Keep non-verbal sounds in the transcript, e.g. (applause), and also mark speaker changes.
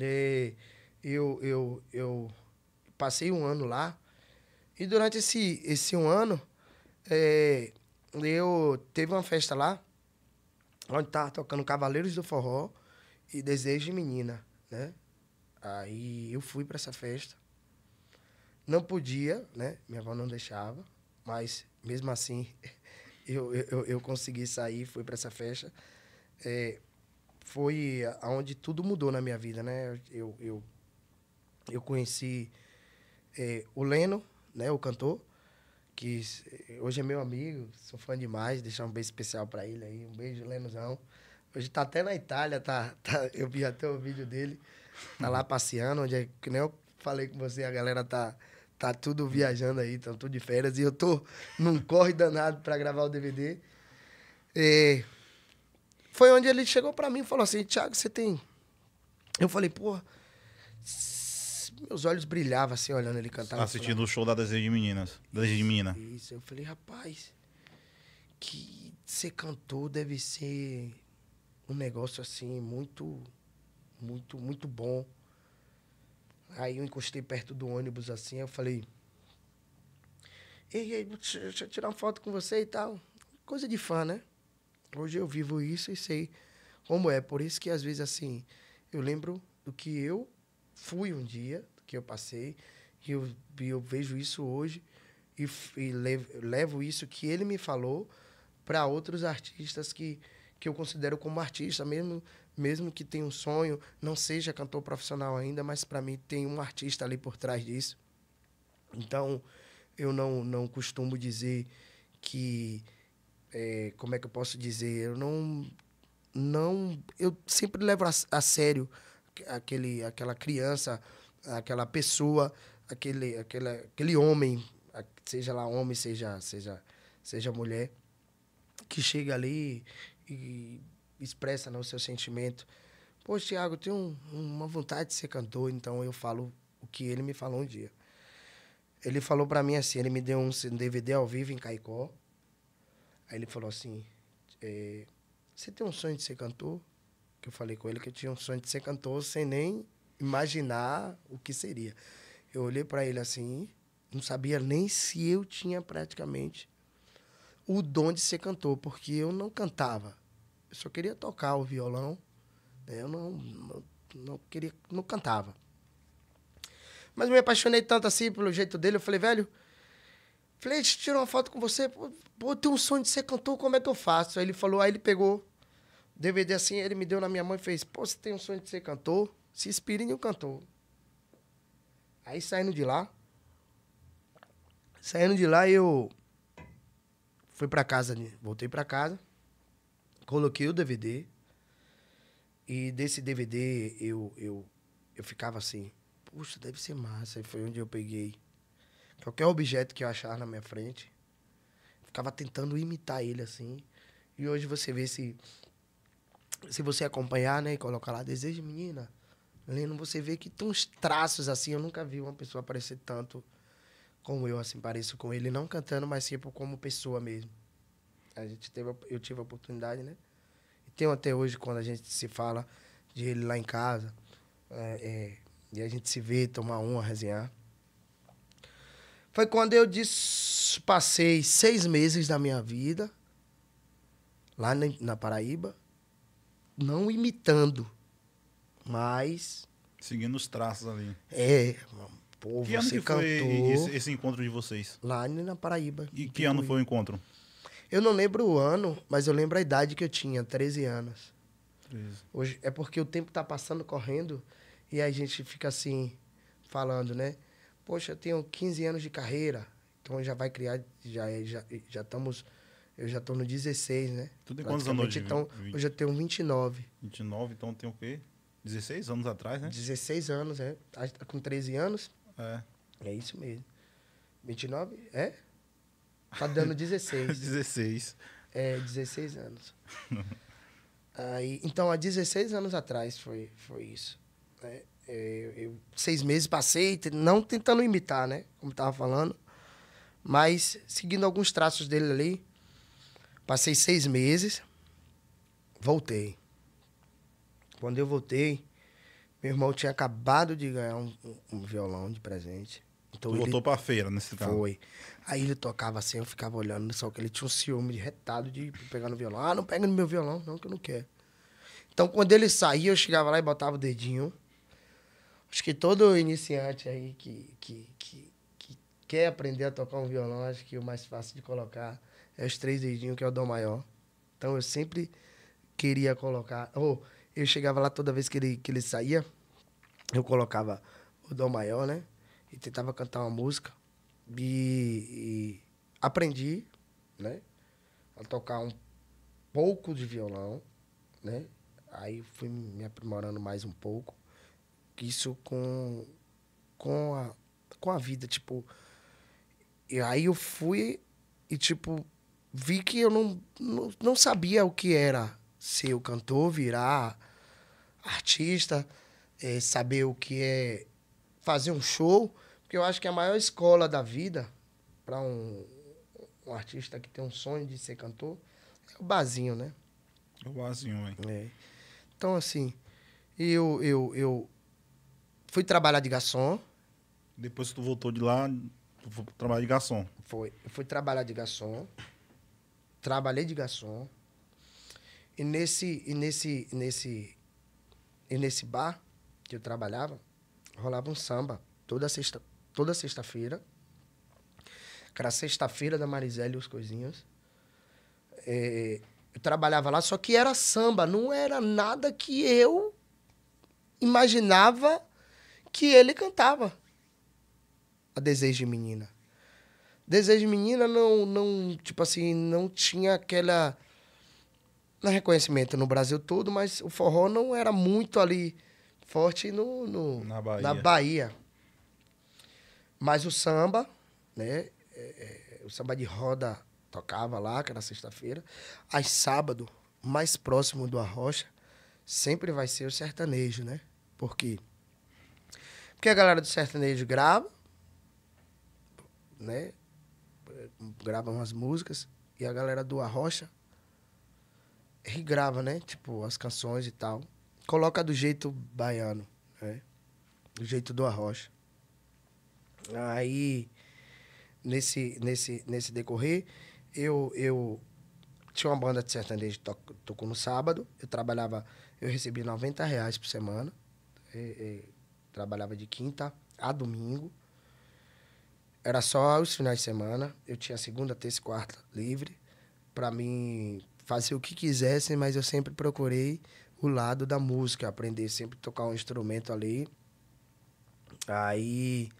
Speaker 1: E é, eu, eu, eu passei um ano lá. E durante esse, esse um ano, é, eu teve uma festa lá, onde tava tocando Cavaleiros do Forró e Desejo de Menina, né? Aí eu fui para essa festa. Não podia, né? Minha avó não deixava, mas mesmo assim (laughs) eu, eu, eu consegui sair, fui para essa festa. É, foi aonde tudo mudou na minha vida, né? Eu, eu, eu conheci é, o Leno, né? O cantor, que eh, hoje é meu amigo, sou fã demais, deixar um beijo especial para ele aí, um beijo, Lenozão. Hoje tá até na Itália, tá, tá eu vi até o vídeo dele, tá lá passeando, onde é, que nem eu falei com você, a galera tá tá tudo viajando aí, estão tudo de férias, e eu tô num corre danado para gravar o DVD. É, foi onde ele chegou para mim e falou assim: Thiago, você tem. Eu falei, pô. Meus olhos brilhavam assim, olhando ele cantar. Assistindo falava, o show da Desejo de Meninas. Desejo de Menina. Isso, eu falei, rapaz, que ser cantor deve ser um negócio assim, muito, muito, muito bom. Aí eu encostei perto do ônibus assim, eu falei. Ei, ei, deixa eu tirar uma foto com você e tal. Coisa de fã, né? Hoje eu vivo isso e sei como é. Por isso que às vezes assim, eu lembro do que eu fui um dia, do que eu passei, e eu, eu vejo isso hoje e, e levo, levo isso que ele me falou para outros artistas que, que eu considero como artista, mesmo mesmo que tenha um sonho, não seja cantor profissional ainda, mas para mim tem um artista ali por trás disso. Então, eu não, não costumo dizer que é, como é que eu posso dizer? Eu não. não eu sempre levo a, a sério aquele, aquela criança, aquela pessoa, aquele, aquele, aquele homem, seja lá homem, seja, seja, seja mulher, que chega ali e expressa não, né, o seu sentimento. Pô, Thiago eu tenho um, uma vontade de ser cantor, então eu falo o que ele me falou um dia. Ele falou para mim assim, ele me deu um DVD ao vivo em Caicó, Aí ele falou assim: é, Você tem um sonho de ser cantor? Que eu falei com ele que eu tinha um sonho de ser cantor sem nem imaginar o que seria. Eu olhei para ele assim, não sabia nem se eu tinha praticamente o dom de ser cantor, porque eu não cantava. Eu só queria tocar o violão. Né? Eu não, não, não queria, não cantava. Mas me apaixonei tanto assim pelo jeito dele, eu falei, velho, Falei, deixa eu tirar uma foto com você. Pô, tem um sonho de ser cantor, como é que eu faço? Aí ele falou, aí ele pegou o DVD assim, ele me deu na minha mão e fez, pô, você tem um sonho de ser cantor? Se inspire em um cantor. Aí saindo de lá, saindo de lá eu fui pra casa, voltei pra casa, coloquei o DVD e desse DVD eu, eu, eu ficava assim, puxa, deve ser massa. Aí foi onde eu peguei qualquer objeto que eu achar na minha frente. Ficava tentando imitar ele assim. E hoje você vê se se você acompanhar, né, e colocar lá desejo menina, lendo você vê que tem uns traços assim, eu nunca vi uma pessoa parecer tanto como eu assim pareço com ele, não cantando, mas tipo como pessoa mesmo. A gente teve eu tive a oportunidade, né? E tem até hoje quando a gente se fala de ele lá em casa, é, é, e a gente se vê, tomar uma, resenhar. Foi quando eu disse, passei seis meses da minha vida lá na Paraíba, não imitando, mas. Seguindo os traços ali. É, pô, que você ano que cantou. Foi esse, esse, encontro de vocês? Lá na Paraíba. E que ano foi o encontro? Eu não lembro o ano, mas eu lembro a idade que eu tinha, 13 anos. 13. Hoje, é porque o tempo tá passando correndo e a gente fica assim, falando, né? Poxa, eu tenho 15 anos de carreira, então já vai criar, já é, já, já estamos, eu já estou no 16, né? Tu tem quantos anos hoje? Então, hoje eu tenho 29. 29, então tem o quê? 16 anos atrás, né? 16 anos, é. Tá com 13 anos. É. É isso mesmo. 29, é? Tá dando 16. 16. (laughs) É, 16 anos. (laughs) Aí, então, há 16 anos atrás foi, foi isso. É, eu, é, eu, seis meses passei, não tentando imitar, né? Como estava falando, mas seguindo alguns traços dele ali. Passei seis meses, voltei. Quando eu voltei, meu irmão tinha acabado de ganhar um, um violão de presente. Então tu ele voltou pra feira nesse né, caso. Foi. Aí ele tocava assim, eu ficava olhando, só que ele tinha um ciúme de retado de pegar no violão. Ah, não pega no meu violão, não, que eu não quero. Então quando ele saía, eu chegava lá e botava o dedinho Acho que todo iniciante aí que, que, que, que, quer aprender a tocar um violão, acho que o mais fácil de colocar é os três dedinhos, que é o Dó maior. Então eu sempre queria colocar. Ou eu chegava lá toda vez que ele, que ele saía, eu colocava o Dó maior, né? E tentava cantar uma música. E, e aprendi, né? A tocar um pouco de violão, né? Aí fui me aprimorando mais um pouco isso com, com, a, com a vida, tipo. E aí eu fui e, tipo, vi que eu não, não, não sabia o que era ser o cantor, virar artista, é, saber o que é fazer um show. Porque eu acho que a maior escola da vida para um, um artista que tem um sonho de ser cantor é o barzinho, né? o barzinho, hein? Né? É. Então, assim, eu, eu, eu, fui trabalhar de garçom. Depois que tu voltou de lá, tu foi trabalhar de garçom. Foi. Eu fui trabalhar de garçom. Trabalhei de garçom. E nesse, e nesse, nesse, e nesse bar que eu trabalhava, rolava um samba toda sexta, toda sexta-feira. Que era sexta-feira da Marisela e os coisinhos. É, eu trabalhava lá, só que era samba, não era nada que eu imaginava que ele cantava a Desejo de Menina. Desejo de Menina não, não, tipo assim, não tinha aquela não reconhecimento no Brasil todo, mas o forró não era muito ali forte no, no na, Bahia. na, Bahia. Mas o samba, né? É, é, o samba de roda tocava lá, que era sexta-feira. Aí sábado, mais próximo do Arrocha, sempre vai ser o sertanejo, né? Porque porque a galera do sertanejo grava, né? Grava umas músicas. E a galera do Arrocha regrava, né? Tipo, as canções e tal. Coloca do jeito baiano, né? Do jeito do Arrocha. Aí, nesse, nesse, nesse decorrer, eu, eu tinha uma banda de sertanejo que tocou no sábado. Eu trabalhava, eu recebia 90 reais por semana. E, é, e, é, Trabalhava de quinta a domingo. Era só os finais de semana. Eu tinha segunda, terça e quarta livre. Para mim fazer o que quisesse, mas eu sempre procurei o lado da música, aprender sempre a tocar um instrumento ali. Aí